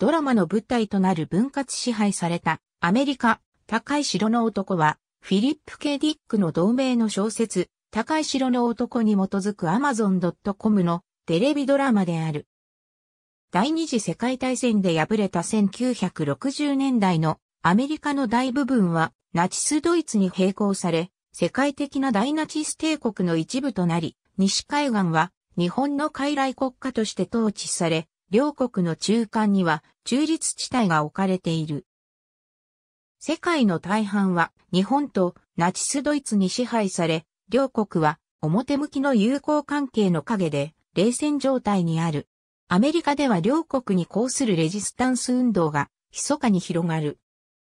ドラマの舞台となる分割支配されたアメリカ、高い城の男は、フィリップ・ケディックの同名の小説、高い城の男に基づく Amazon.com のテレビドラマである。第二次世界大戦で敗れた1960年代のアメリカの大部分はナチスドイツに並行され、世界的な大ナチス帝国の一部となり、西海岸は日本の傀儡国家として統治され、両国の中間には中立地帯が置かれている。世界の大半は日本とナチスドイツに支配され、両国は表向きの友好関係の陰で冷戦状態にある。アメリカでは両国に抗するレジスタンス運動が密かに広がる。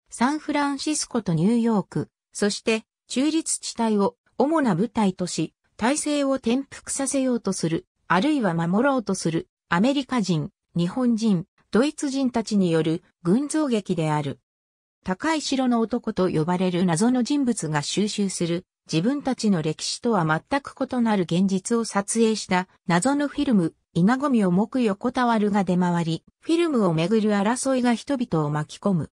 サンフランシスコとニューヨーク、そして中立地帯を主な部隊とし、体制を転覆させようとする、あるいは守ろうとするアメリカ人、日本人、ドイツ人たちによる群像劇である。高い城の男と呼ばれる謎の人物が収集する自分たちの歴史とは全く異なる現実を撮影した謎のフィルム、稲ゴミを木横たわるが出回り、フィルムをめぐる争いが人々を巻き込む。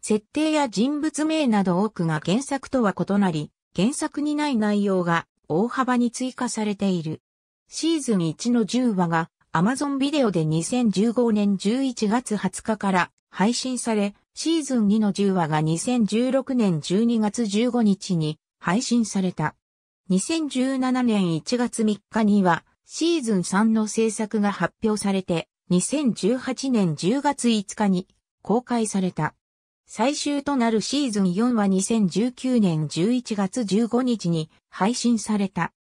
設定や人物名など多くが原作とは異なり、原作にない内容が大幅に追加されている。シーズン1の10話が Amazon ビデオで2015年11月20日から配信され、シーズン2の10話が2016年12月15日に配信された。2017年1月3日にはシーズン3の制作が発表されて、2018年10月5日に公開された。最終となるシーズン4は2019年11月15日に配信された。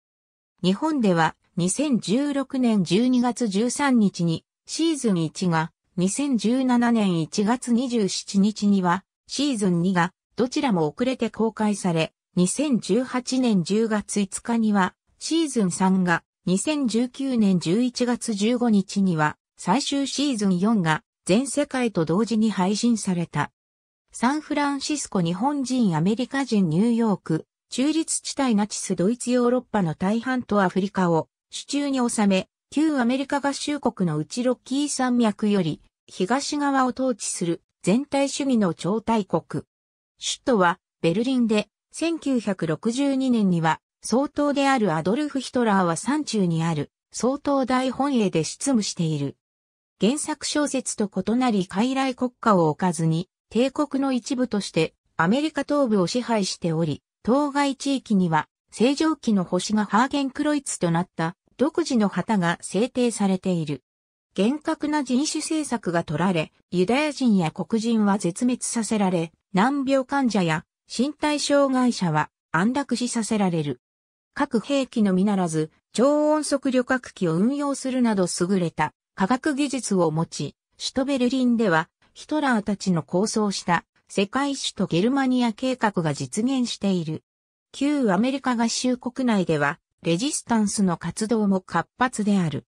日本では2016年12月13日にシーズン1が、2017年1月27日にはシーズン2がどちらも遅れて公開され、2018年10月5日にはシーズン3が、2019年11月15日には最終シーズン4が全世界と同時に配信された。サンフランシスコ日本人アメリカ人ニューヨーク、中立地帯ナチスドイツヨーロッパの大半とアフリカを手中に収め、旧アメリカ合衆国のうちロッキー山脈より東側を統治する全体主義の超大国。首都はベルリンで1962年には総統であるアドルフ・ヒトラーは山中にある総統大本営で執務している。原作小説と異なり傀儡国家を置かずに帝国の一部としてアメリカ東部を支配しており、当該地域には正常期の星がハーゲンクロイツとなった独自の旗が制定されている。厳格な人種政策が取られ、ユダヤ人や黒人は絶滅させられ、難病患者や身体障害者は安楽死させられる。各兵器のみならず、超音速旅客機を運用するなど優れた科学技術を持ち、首都ベルリンではヒトラーたちの構想した世界首都ゲルマニア計画が実現している。旧アメリカ合衆国内ではレジスタンスの活動も活発である。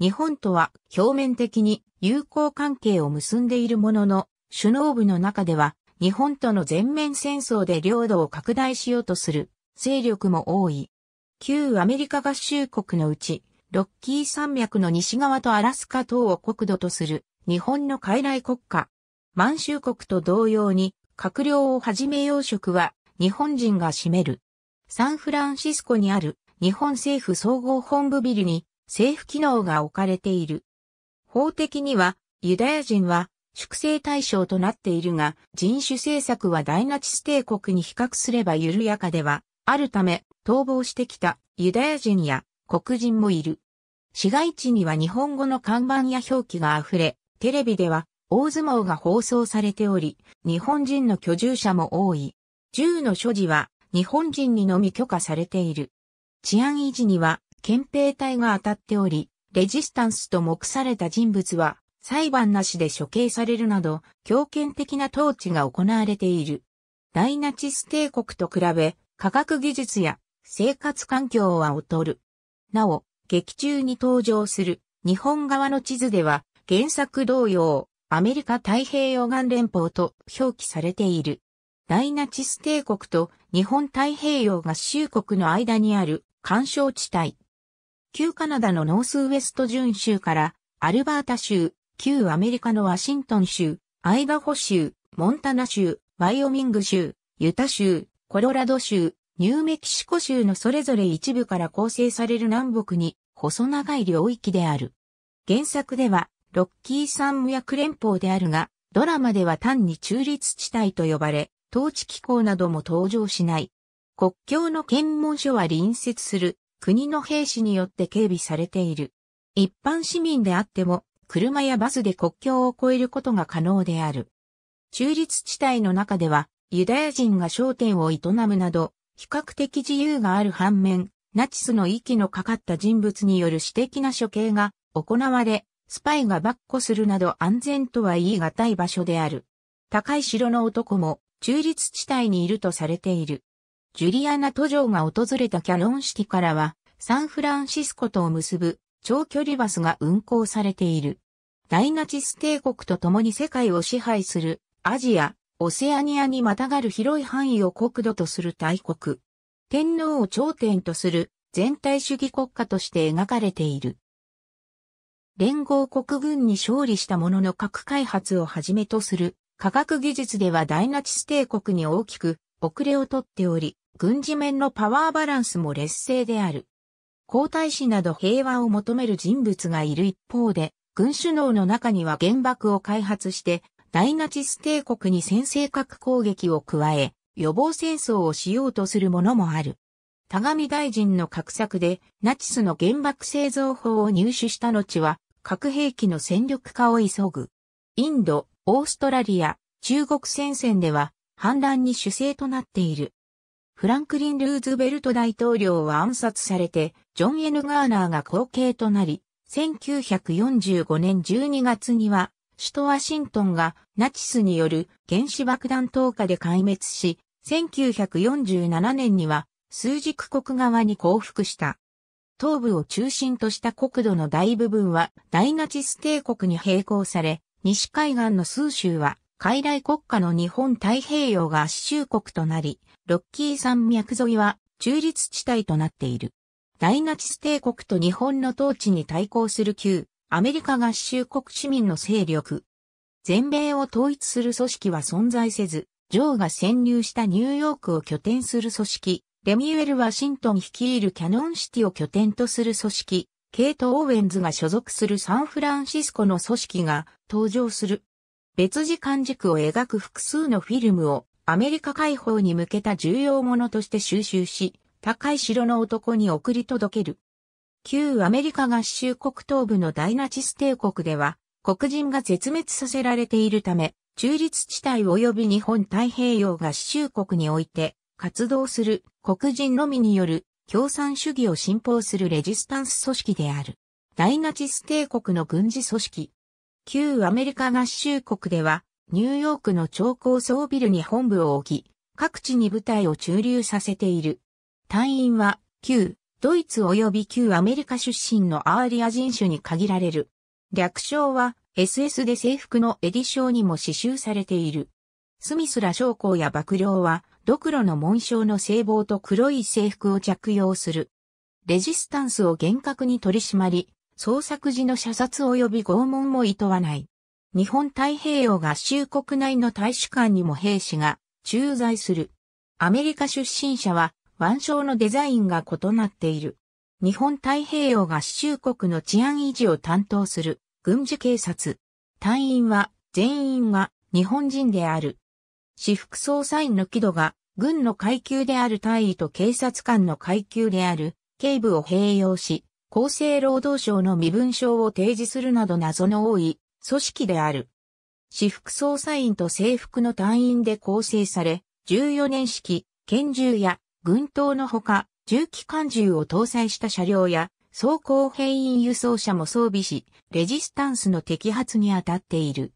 日本とは表面的に友好関係を結んでいるものの、首脳部の中では日本との全面戦争で領土を拡大しようとする勢力も多い。旧アメリカ合衆国のうち、ロッキー山脈の西側とアラスカ等を国土とする日本の傀儡国家。満州国と同様に、閣僚をはじめ養殖は日本人が占める。サンフランシスコにある日本政府総合本部ビルに政府機能が置かれている。法的にはユダヤ人は粛清対象となっているが、人種政策は大ナチス帝国に比較すれば緩やかでは、あるため逃亡してきたユダヤ人や黒人もいる。市街地には日本語の看板や表記が溢れ、テレビでは大相撲が放送されており、日本人の居住者も多い。銃の所持は日本人にのみ許可されている。治安維持には憲兵隊が当たっており、レジスタンスと目された人物は裁判なしで処刑されるなど、強権的な統治が行われている。大ナチス帝国と比べ、科学技術や生活環境は劣る。なお、劇中に登場する日本側の地図では、原作同様、アメリカ太平洋岸連邦と表記されている。大ナチス帝国と日本太平洋合衆国の間にある干渉地帯。旧カナダのノースウェスト準州からアルバータ州、旧アメリカのワシントン州、アイダホ州、モンタナ州、ワイオミング州、ユタ州、コロラド州、ニューメキシコ州のそれぞれ一部から構成される南北に細長い領域である。原作ではロッキー山脈連邦であるが、ドラマでは単に中立地帯と呼ばれ、統治機構なども登場しない国境の検問所は隣接する国の兵士によって警備されている。一般市民であっても、車やバスで国境を越えることが可能である。中立地帯の中では、ユダヤ人が商店を営むなど、比較的自由がある反面、ナチスの息のかかった人物による私的な処刑が行われ、スパイが跋扈するなど安全とは言い難い場所である。高い城の男も中立地帯にいるとされている。ジュリアナ都城が訪れたキャロンシティからは、サンフランシスコとを結ぶ長距離バスが運行されている。大ナチス帝国と共に世界を支配するアジア、オセアニアにまたがる広い範囲を国土とする大国。天皇を頂点とする全体主義国家として描かれている。連合国軍に勝利したものの核開発をはじめとする科学技術では大ナチス帝国に大きく遅れをとっており、軍事面のパワーバランスも劣勢である。皇太子など平和を求める人物がいる一方で、軍首脳の中には原爆を開発して大ナチス帝国に先制核攻撃を加え、予防戦争をしようとするももある。田上大臣の画策でナチスの原爆製造法を入手した後は核兵器の戦力化を急ぐ。インド、オーストラリア、中国戦線では反乱に主勢となっている。フランクリン・ルーズベルト大統領は暗殺されて、ジョン・ N・ ガーナーが後継となり、1945年12月には、首都ワシントンがナチスによる原子爆弾投下で壊滅し、1947年には数軸国側に降伏した。東部を中心とした国土の大部分は大ナチス帝国に並行され、西海岸の数州は傀儡国家の日本太平洋が圧州国となり、ロッキー山脈沿いは中立地帯となっている。大ナチス帝国と日本の統治に対抗する旧アメリカ合衆国市民の勢力。全米を統一する組織は存在せず、ジョーが潜入したニューヨークを拠点する組織、レミュエル・ワシントン率いるキャノンシティを拠点とする組織、ケイト・オーウェンズが所属するサンフランシスコの組織が登場する。別時間軸を描く複数のフィルムをアメリカ解放に向けた重要者として収集し、高い城の男に送り届ける。旧アメリカ合衆国東部の大ナチス帝国では、黒人が絶滅させられているため、中立地帯及び日本太平洋合衆国において、活動する黒人のみによる共産主義を信奉するレジスタンス組織である。大ナチス帝国の軍事組織。旧アメリカ合衆国では、ニューヨークの超高層ビルに本部を置き、各地に部隊を駐留させている。隊員は、旧、ドイツ及び旧アメリカ出身のアーリア人種に限られる。略称は、SS で制服のエディ章にも刺繍されている。スミスら将校や幕僚は、ドクロの紋章の聖望と黒い制服を着用する。レジスタンスを厳格に取り締まり、捜索時の射殺及び拷問も厭わない。日本太平洋合衆国内の大使館にも兵士が駐在する。アメリカ出身者は腕章のデザインが異なっている。日本太平洋合衆国の治安維持を担当する軍事警察。隊員は全員が日本人である。私服捜査員の輝度が軍の階級である大尉と警察官の階級である警部を併用し、厚生労働省の身分証を提示するなど謎の多い組織である。私服捜査員と制服の隊員で構成され、14年式、拳銃や軍刀のほか、重機関銃を搭載した車両や、装甲兵員輸送車も装備し、レジスタンスの摘発に当たっている。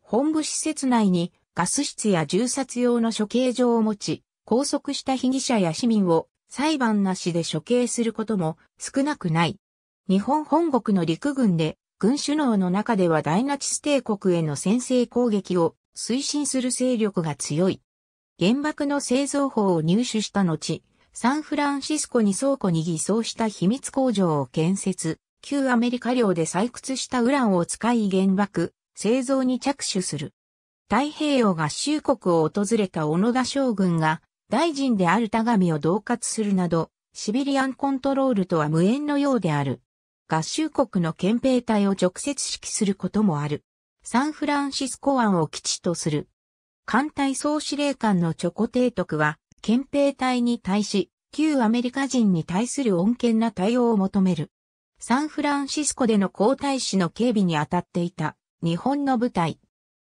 本部施設内にガス室や銃殺用の処刑場を持ち、拘束した被疑者や市民を裁判なしで処刑することも少なくない。日本本国の陸軍で軍首脳の中では大ナチス帝国への先制攻撃を推進する勢力が強い。原爆の製造法を入手した後、サンフランシスコに倉庫に偽装した秘密工場を建設、旧アメリカ領で採掘したウランを使い原爆、製造に着手する。太平洋合衆国を訪れた小野田将軍が、大臣である田上を恫喝するなど、シビリアンコントロールとは無縁のようである。合衆国の憲兵隊を直接指揮することもある。サンフランシスコ湾を基地とする。艦隊総司令官のチョコ提督は、憲兵隊に対し、旧アメリカ人に対する穏健な対応を求める。サンフランシスコでの皇太子の警備に当たっていた日本の部隊。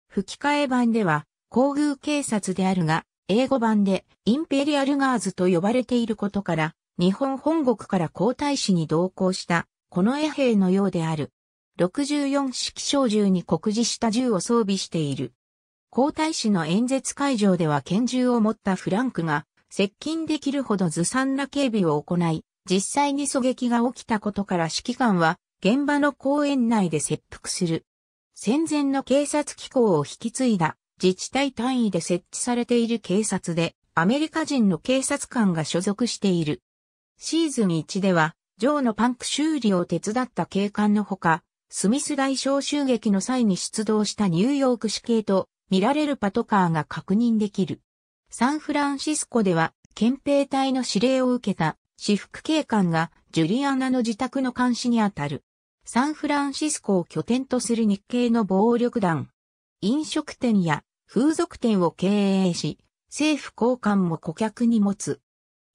吹き替え版では皇宮警察であるが、英語版でインペリアルガーズと呼ばれていることから、日本本国から皇太子に同行したこの衛兵のようである。64式小銃に酷似した銃を装備している。皇太子の演説会場では拳銃を持ったフランクが接近できるほどずさんな警備を行い、実際に狙撃が起きたことから指揮官は現場の公園内で切腹する。戦前の警察機構を引き継いだ自治体単位で設置されている警察でアメリカ人の警察官が所属している。シーズン1ではジョーのパンク修理を手伝った警官のほか、スミス大召集劇の際に出動したニューヨーク市警と見られるパトカーが確認できる。サンフランシスコでは、憲兵隊の指令を受けた私服警官がジュリアナの自宅の監視にあたる。サンフランシスコを拠点とする日系の暴力団。飲食店や風俗店を経営し、政府高官も顧客に持つ。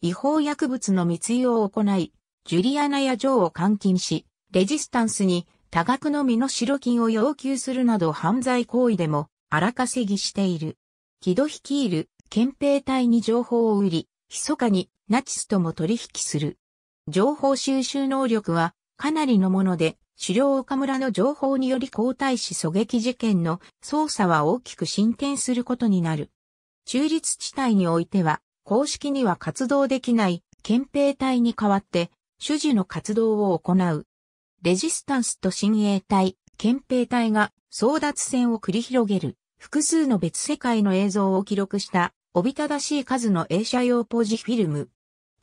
違法薬物の密輸を行い、ジュリアナやジョーを監禁し、レジスタンスに多額の身の代金を要求するなど犯罪行為でも荒稼ぎしている。木戸率いる憲兵隊に情報を売り、密かにナチスとも取引する。情報収集能力はかなりのもので、狩猟岡村の情報により皇太子狙撃事件の捜査は大きく進展することになる。中立地帯においては、公式には活動できない憲兵隊に代わって主事の活動を行う。レジスタンスと親衛隊、憲兵隊が争奪戦を繰り広げる複数の別世界の映像を記録したおびただしい数の映写用ポジフィルム。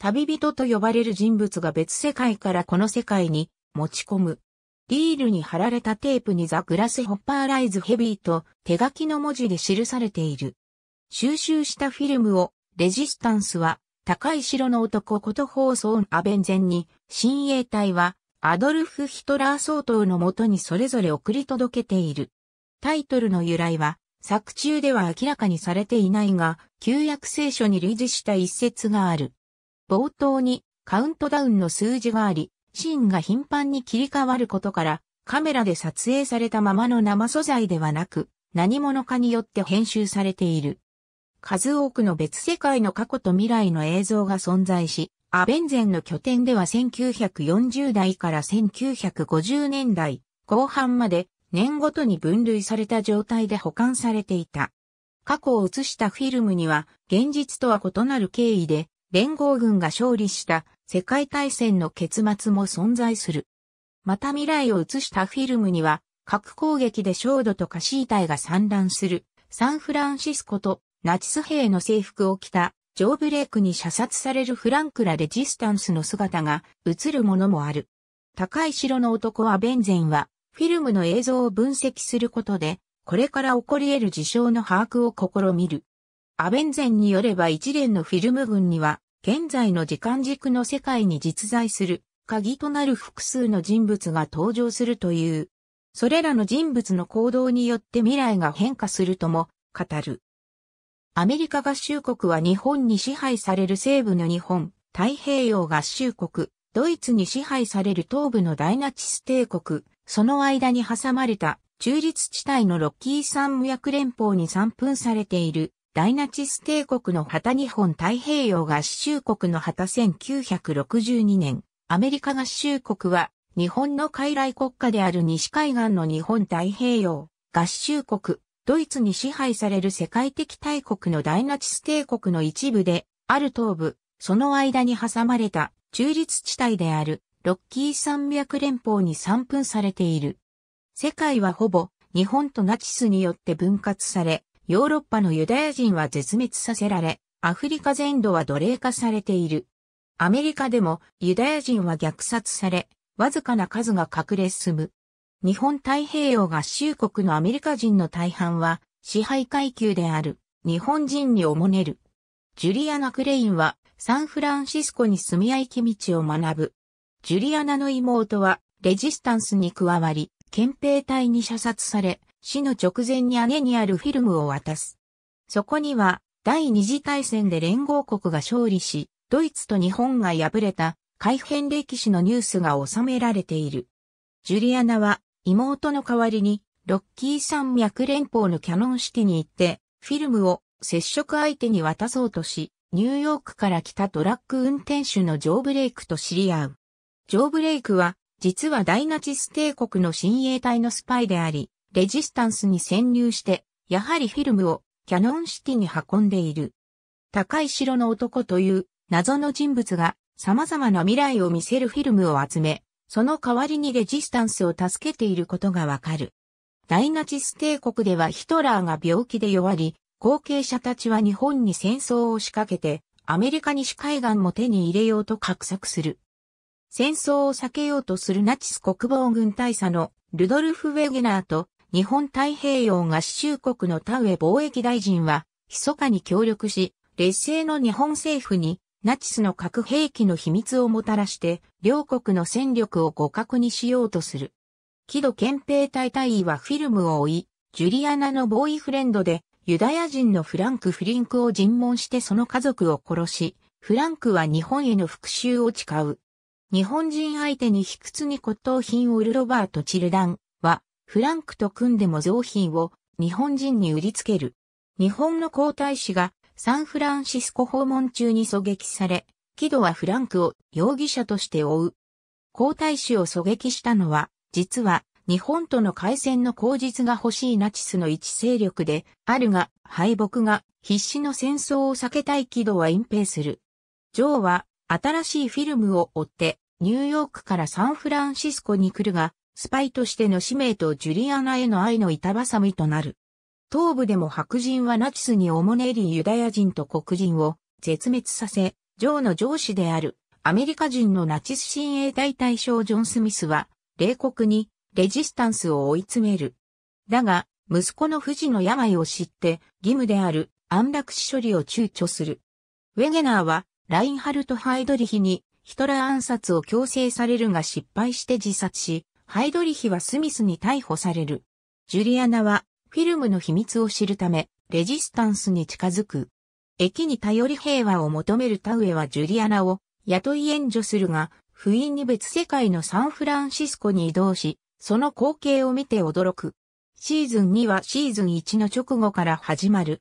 旅人と呼ばれる人物が別世界からこの世界に持ち込む。リールに貼られたテープにザ・グラスホッパーライズヘビーと手書きの文字で記されている。収集したフィルムをレジスタンスは高い城の男こと放送アベンゼンに、親衛隊は、アドルフ・ヒトラー総統のもとにそれぞれ送り届けている。タイトルの由来は、作中では明らかにされていないが、旧約聖書に類似した一節がある。冒頭に、カウントダウンの数字があり、シーンが頻繁に切り替わることから、カメラで撮影されたままの生素材ではなく、何者かによって編集されている。数多くの別世界の過去と未来の映像が存在し、アベンゼンの拠点では1940代から1950年代後半まで年ごとに分類された状態で保管されていた。過去を映したフィルムには現実とは異なる経緯で連合軍が勝利した世界大戦の結末も存在する。また未来を映したフィルムには核攻撃で焦土とかータイが散乱するサンフランシスコとナチス兵の制服を着たジョーブレイクに射殺されるフランクラ・レジスタンスの姿が映るものもある。高い城の男はベンゼンはフィルムの映像を分析することで、これから起こり得る事象の把握を試みる。アベンゼンによれば一連のフィルム群には、現在の時間軸の世界に実在する鍵となる複数の人物が登場するという。それらの人物の行動によって未来が変化するとも語る。アメリカ合衆国は日本に支配される西部の日本、太平洋合衆国、ドイツに支配される東部の大ナチス帝国、その間に挟まれた中立地帯のロッキー山脈連邦に散分されている大ナチス帝国の旗日本太平洋合衆国の旗1962年、アメリカ合衆国は日本の傀儡国家である西海岸の日本太平洋合衆国ドイツに支配される世界的大国の大ナチス帝国の一部で、ある東部、その間に挟まれた中立地帯であるロッキー山脈連邦に散分されている。世界はほぼ日本とナチスによって分割され、ヨーロッパのユダヤ人は絶滅させられ、アフリカ全土は奴隷化されている。アメリカでもユダヤ人は虐殺され、わずかな数が隠れ住む。日本太平洋合衆国のアメリカ人の大半は支配階級である日本人におもねる。ジュリアナ・クレインはサンフランシスコに住み合いき道を学ぶ。ジュリアナの妹はレジスタンスに加わり、憲兵隊に射殺され、死の直前に姉にあるフィルムを渡す。そこには第二次大戦で連合国が勝利し、ドイツと日本が敗れた改変歴史のニュースが収められている。ジュリアナは妹の代わりに、ロッキー山脈連邦のキャノンシティに行って、フィルムを接触相手に渡そうとし、ニューヨークから来たトラック運転手のジョー・ブレイクと知り合う。ジョー・ブレイクは、実は大ナチス帝国の親衛隊のスパイであり、レジスタンスに潜入して、やはりフィルムをキャノンシティに運んでいる。高い城の男という謎の人物が様々な未来を見せるフィルムを集め、その代わりにレジスタンスを助けていることがわかる。大ナチス帝国ではヒトラーが病気で弱り、後継者たちは日本に戦争を仕掛けて、アメリカ西海岸も手に入れようと画策する。戦争を避けようとするナチス国防軍大佐のルドルフ・ウェゲナーと日本太平洋合衆国の田植貿易大臣は密かに協力し、劣勢の日本政府にナチスの核兵器の秘密をもたらして、両国の戦力を互角にしようとする。木戸憲兵隊隊員はフィルムを追い、ジュリアナのボーイフレンドで、ユダヤ人のフランク・フリンクを尋問してその家族を殺し、フランクは日本への復讐を誓う。日本人相手に卑屈に骨董品を売るロバート・チルダンは、フランクと組んでも造品を日本人に売りつける。日本の皇太子がサンフランシスコ訪問中に狙撃され、キドはフランクを容疑者として追う。皇太子を狙撃したのは、実は日本との海戦の口実が欲しいナチスの一勢力で、あるが、敗北が必死の戦争を避けたいキドは隠蔽する。ジョーは新しいフィルムを追って、ニューヨークからサンフランシスコに来るが、スパイとしての使命とジュリアナへの愛の板挟みとなる。東部でも白人はナチスにおもねりユダヤ人と黒人を絶滅させ、ジョーの上司であるアメリカ人のナチス親衛隊大将ジョン・スミスは、冷酷にレジスタンスを追い詰める。だが、息子の治の病を知って、義務である安楽死処理を躊躇する。ウェゲナーは、ラインハルト・ハイドリヒに、ヒトラー暗殺を強制されるが失敗して自殺し、ハイドリヒはスミスに逮捕される。ジュリアナは、フィルムの秘密を知るため、レジスタンスに近づく。駅に頼り平和を求める田植えはジュリアナを雇い援助するが、不意に別世界のサンフランシスコに移動し、その光景を見て驚く。シーズン2はシーズン1の直後から始まる。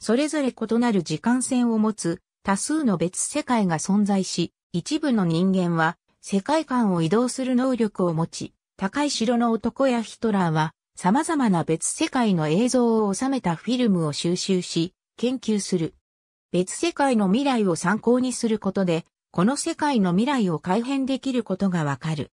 それぞれ異なる時間線を持つ多数の別世界が存在し、一部の人間は世界観を移動する能力を持ち、高い城の男やヒトラーは様々な別世界の映像を収めたフィルムを収集し、研究する。別世界の未来を参考にすることで、この世界の未来を改変できることがわかる。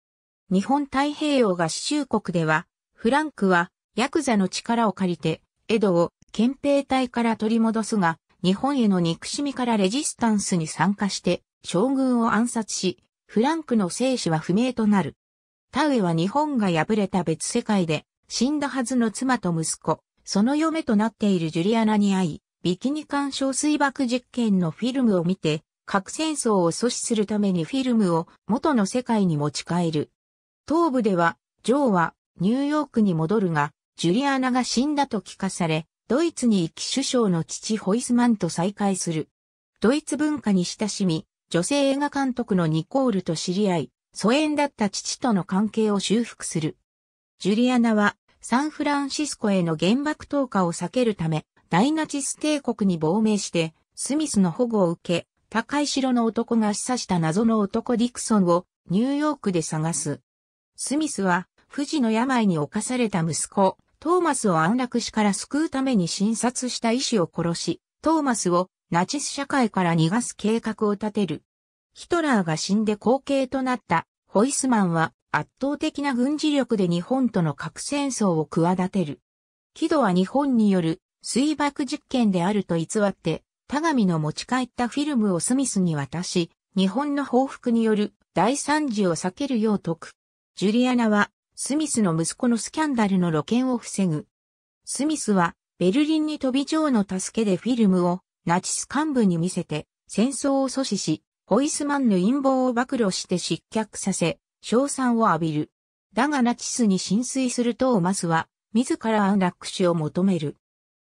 日本太平洋合衆国では、フランクはヤクザの力を借りて、江戸を憲兵隊から取り戻すが、日本への憎しみからレジスタンスに参加して、将軍を暗殺し、フランクの生死は不明となる。田植は日本が敗れた別世界で、死んだはずの妻と息子、その嫁となっているジュリアナに会い、ビキニ艦小水爆実験のフィルムを見て、核戦争を阻止するためにフィルムを元の世界に持ち帰る。東部では、ジョーはニューヨークに戻るが、ジュリアナが死んだと聞かされ、ドイツに行き首相の父ホイスマンと再会する。ドイツ文化に親しみ、女性映画監督のニコールと知り合い、疎遠だった父との関係を修復する。ジュリアナはサンフランシスコへの原爆投下を避けるため、大ナチス帝国に亡命して、スミスの保護を受け、高い城の男が示唆した謎の男ディクソンをニューヨークで探す。スミスは、富士の病に侵された息子、トーマスを安楽死から救うために診察した医師を殺し、トーマスをナチス社会から逃がす計画を立てる。ヒトラーが死んで後継となったホイスマンは圧倒的な軍事力で日本との核戦争を企てる。木戸は日本による水爆実験であると偽って、田上の持ち帰ったフィルムをスミスに渡し、日本の報復による大惨事を避けるよう説く。ジュリアナは、スミスの息子のスキャンダルの露見を防ぐ。スミスは、ベルリンに飛び女王の助けでフィルムをナチス幹部に見せて、戦争を阻止し、ホイスマンの陰謀を暴露して失脚させ、賞賛を浴びる。だがナチスに浸水するトーマスは、自ら安楽死を求める。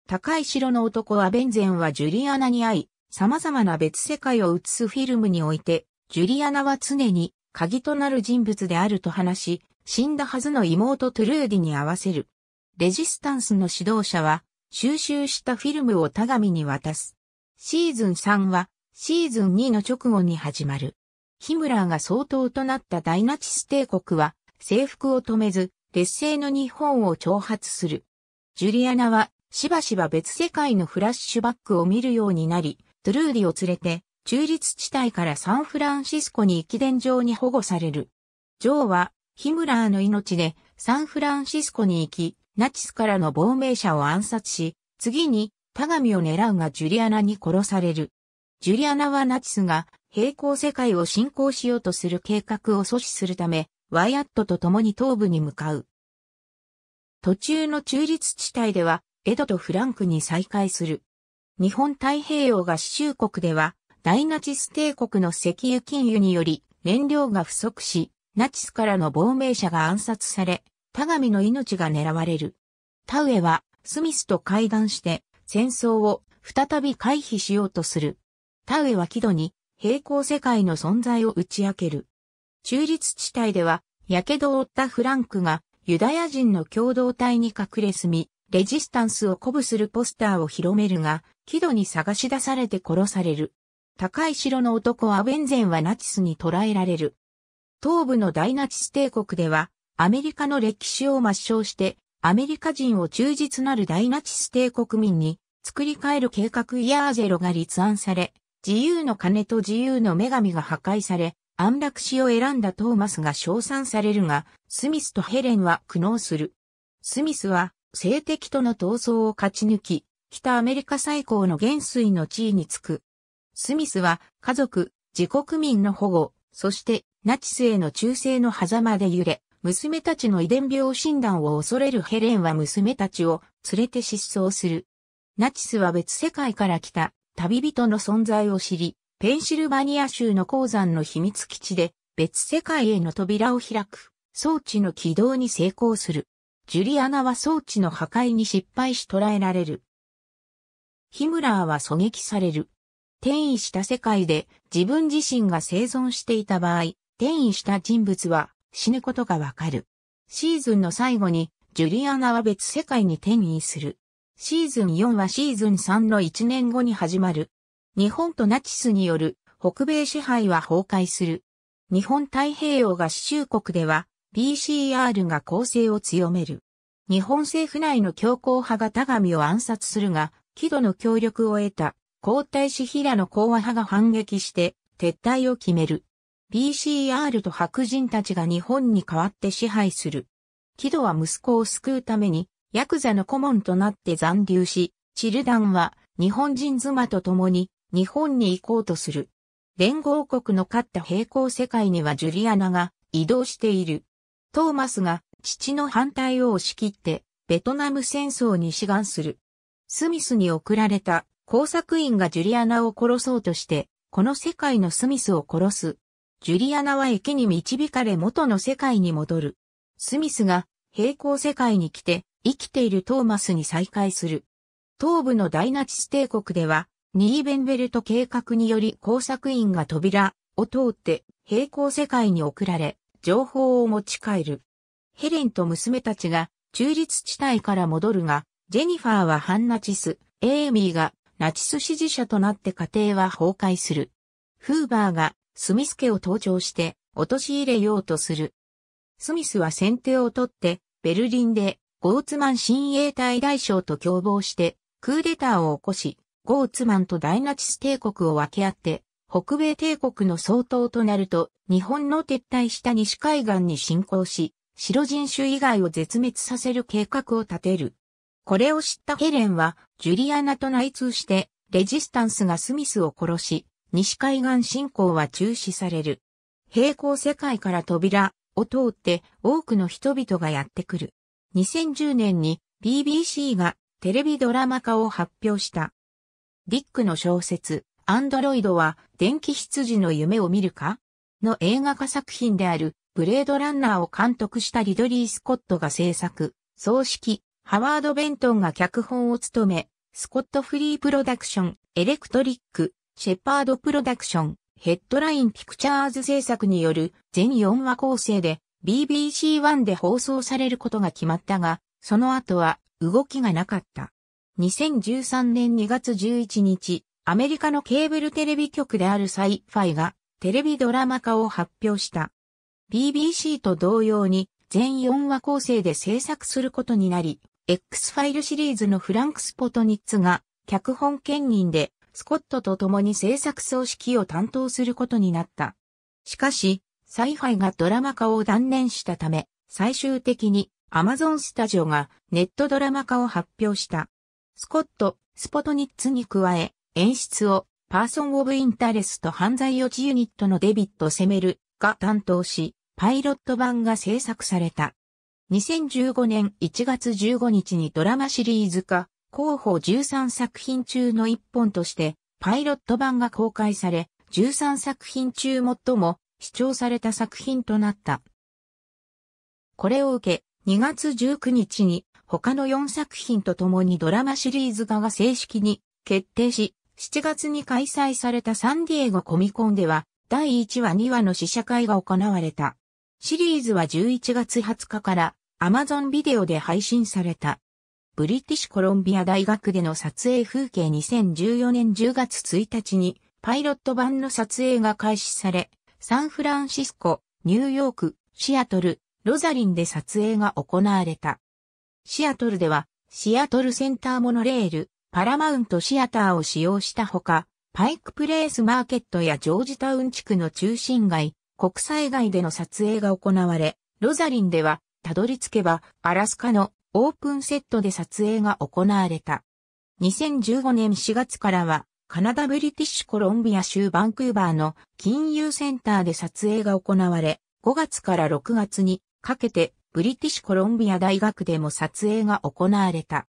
高い城の男アベンゼンはジュリアナに会い、様々な別世界を映すフィルムにおいて、ジュリアナは常に鍵となる人物であると話し、死んだはずの妹トゥルーディに会わせる。レジスタンスの指導者は、収集したフィルムを田上に渡す。シーズン3は、シーズン2の直後に始まる。ヒムラーが総統となった大ナチス帝国は、征服を止めず、劣勢の日本を挑発する。ジュリアナは、しばしば別世界のフラッシュバックを見るようになり、トゥルーディを連れて、中立地帯からサンフランシスコに駅伝場に保護される。ジョーは、ヒムラーの命で、サンフランシスコに行き、ナチスからの亡命者を暗殺し、次に、タガミを狙うがジュリアナに殺される。ジュリアナはナチスが並行世界を進行しようとする計画を阻止するため、ワイアットと共に東部に向かう。途中の中立地帯では、エドとフランクに再会する。日本太平洋合衆国では、大ナチス帝国の石油禁輸により、燃料が不足し、ナチスからの亡命者が暗殺され、田上の命が狙われる。田エは、スミスと会談して、戦争を再び回避しようとする。田エは木戸に平行世界の存在を打ち明ける。中立地帯では、火傷を負ったフランクがユダヤ人の共同体に隠れ住み、レジスタンスを鼓舞するポスターを広めるが、木戸に探し出されて殺される。高い城の男アベンゼンはナチスに捕らえられる。東部の大ナチス帝国では、アメリカの歴史を抹消して、アメリカ人を忠実なる大ナチス帝国民に作り変える計画イヤーゼロが立案され、自由の鐘と自由の女神が破壊され、安楽死を選んだトーマスが称賛されるが、スミスとヘレンは苦悩する。スミスは、性的との闘争を勝ち抜き、北アメリカ最高の元帥の地位につく。スミスは、家族、自国民の保護、そして、ナチスへの忠誠の狭間で揺れ、娘たちの遺伝病診断を恐れるヘレンは娘たちを連れて失踪する。ナチスは別世界から来た旅人の存在を知り、ペンシルバニア州の鉱山の秘密基地で別世界への扉を開く装置の起動に成功する。ジュリアナは装置の破壊に失敗し捕らえられる。ヒムラーは狙撃される。転移した世界で自分自身が生存していた場合、転移した人物は死ぬことがわかる。シーズンの最後にジュリアナは別世界に転移する。シーズン4はシーズン3の1年後に始まる。日本とナチスによる北米支配は崩壊する。日本太平洋が合衆国では PCR が攻勢を強める。日本政府内の強硬派が田上を暗殺するが、木戸の協力を得た皇太子平野講和派が反撃して撤退を決める。PCR と白人たちが日本に代わって支配する。木戸は息子を救うためにヤクザの顧問となって残留し、チルダンは日本人妻と共に日本に行こうとする。連合国の勝った平行世界にはジュリアナが移動している。トーマスが父の反対を押し切ってベトナム戦争に志願する。スミスに送られた工作員がジュリアナを殺そうとして、この世界のスミスを殺す。ジュリアナは駅に導かれ元の世界に戻る。スミスが平行世界に来て生きているトーマスに再会する。東部の大ナチス帝国では、ニーベンベルト計画により工作員が扉を通って平行世界に送られ、情報を持ち帰る。ヘレンと娘たちが中立地帯から戻るが、ジェニファーは反ナチス、エイミーがナチス支持者となって家庭は崩壊する。フーバーがスミス家を登場して陥れようとする。スミスは先手を取ってベルリンでゴーツマン親衛隊大将と共謀して、クーデターを起こし、ゴーツマンと大ナチス帝国を分け合って、北米帝国の総統となると、日本の撤退した西海岸に侵攻し、白人種以外を絶滅させる計画を立てる。これを知ったヘレンは、ジュリアナと内通して、レジスタンスがスミスを殺し、西海岸侵攻は中止される。平行世界から扉を通って多くの人々がやってくる。2010年に BBC がテレビドラマ化を発表した。ディックの小説、アンドロイドは電気羊の夢を見るかの映画化作品であるブレードランナーを監督したリドリー・スコットが制作、葬式、ハワード・ベントンが脚本を務め、スコット・フリー・プロダクション、エレクトリック、シェパード・プロダクション、ヘッドライン・ピクチャーズ制作による全4話構成で BBC1 で放送されることが決まったが、その後は動きがなかった。2013年2月11日、アメリカのケーブルテレビ局であるサイファイがテレビドラマ化を発表した。BBC と同様に全4話構成で制作することになり、X ファイルシリーズのフランク・スポトニッツが脚本兼任でスコットと共に制作総指揮を担当することになった。しかし、サイファイがドラマ化を断念したため、最終的にアマゾンスタジオがネットドラマ化を発表した。スコット、スポトニッツに加え、演出をパーソン・オブ・インタレスと犯罪予知ユニットのデビット・セメルが担当し、パイロット版が制作された。2015年1月15日にドラマシリーズ化、候補13作品中の1本として、パイロット版が公開され、13作品中最も視聴された作品となった。これを受け、2月19日に他の4作品と共にドラマシリーズ化が正式に決定し、7月に開催されたサンディエゴコミコンでは、第1話2話の試写会が行われた。シリーズは11月20日から Amazon ビデオで配信された。ブリティッシュコロンビア大学での撮影風景2014年10月1日にパイロット版の撮影が開始され、サンフランシスコ、ニューヨーク、シアトル、ロザリンで撮影が行われた。シアトルでは、シアトルセンターモノレール、パラマウントシアターを使用したほか、パイクプレイスマーケットやジョージタウン地区の中心街、国際街での撮影が行われ、ロザリンでは、たどり着けば、アラスカのオープンセットで撮影が行われた。2015年4月からは、カナダ・ブリティッシュ・コロンビア州バンクーバーの金融センターで撮影が行われ、5月から6月にかけてブリティッシュ・コロンビア大学でも撮影が行われた。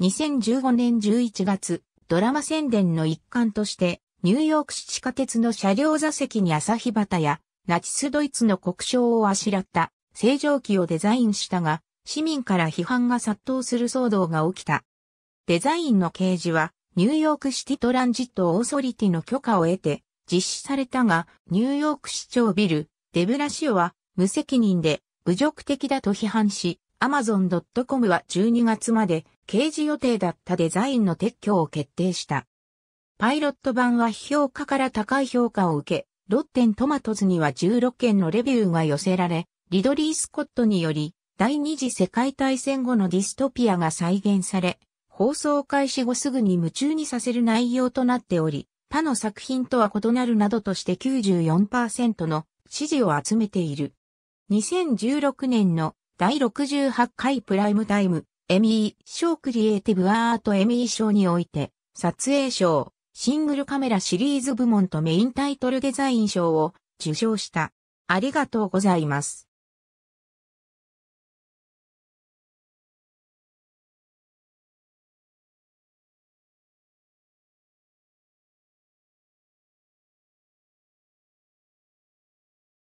2015年11月、ドラマ宣伝の一環として、ニューヨーク市地下鉄の車両座席に朝日旗や、ナチスドイツの国章をあしらった正常機をデザインしたが、市民から批判が殺到する騒動が起きた。デザインの掲示はニューヨークシティトランジットオーソリティの許可を得て実施されたが、ニューヨーク市長ビル、デブラシオは無責任で侮辱的だと批判し、Amazon.com は12月まで掲示予定だったデザインの撤去を決定した。パイロット版は評価から高い評価を受け、ロッテントマトズには16件のレビューが寄せられ、リドリー・スコットにより、第二次世界大戦後のディストピアが再現され、放送開始後すぐに夢中にさせる内容となっており、他の作品とは異なるなどとして94%の支持を集めている。2016年の第68回プライムタイム、エミー賞クリエイティブアートエミー賞において、撮影賞、シングルカメラシリーズ部門とメインタイトルデザイン賞を受賞した。ありがとうございます。